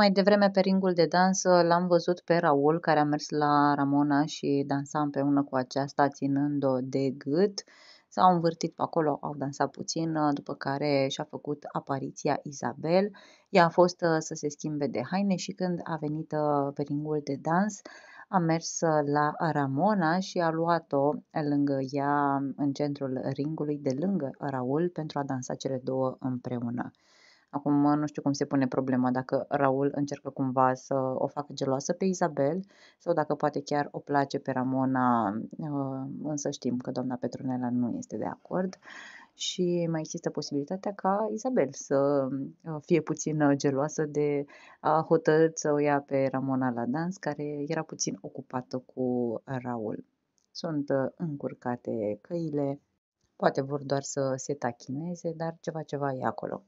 Mai devreme pe ringul de dans l-am văzut pe Raul, care a mers la Ramona și dansa împreună cu aceasta, ținând-o de gât. S-au învârtit pe acolo, au dansat puțin, după care și-a făcut apariția Isabel. Ea a fost uh, să se schimbe de haine și când a venit uh, pe ringul de dans, a mers uh, la Ramona și a luat-o lângă ea în centrul ringului de lângă Raul pentru a dansa cele două împreună. Acum nu știu cum se pune problema, dacă Raul încercă cumva să o facă geloasă pe Isabel sau dacă poate chiar o place pe Ramona, uh, însă știm că doamna Petronela nu este de acord și mai există posibilitatea ca Isabel să uh, fie puțin uh, geloasă de a hotărât să o ia pe Ramona la dans, care era puțin ocupată cu Raul. Sunt încurcate căile, poate vor doar să se tachineze, dar ceva ceva e acolo.